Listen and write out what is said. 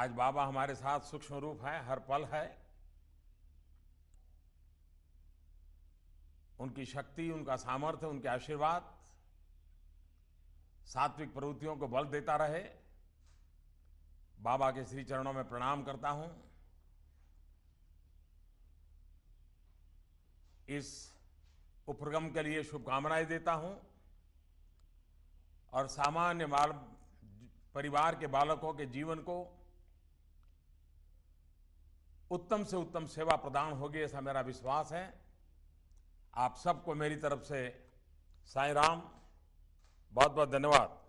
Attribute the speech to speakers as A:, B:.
A: आज बाबा हमारे साथ सूक्ष्म रूप है हर पल है उनकी शक्ति उनका सामर्थ्य उनके आशीर्वाद सात्विक प्रवृत्तियों को बल देता रहे बाबा के श्री चरणों में प्रणाम करता हूं इस उपक्रम के लिए शुभकामनाएं देता हूं और सामान्य बाल परिवार के बालकों के जीवन को उत्तम से उत्तम सेवा प्रदान होगी ऐसा मेरा विश्वास है आप सबको मेरी तरफ से साई राम बहुत बहुत धन्यवाद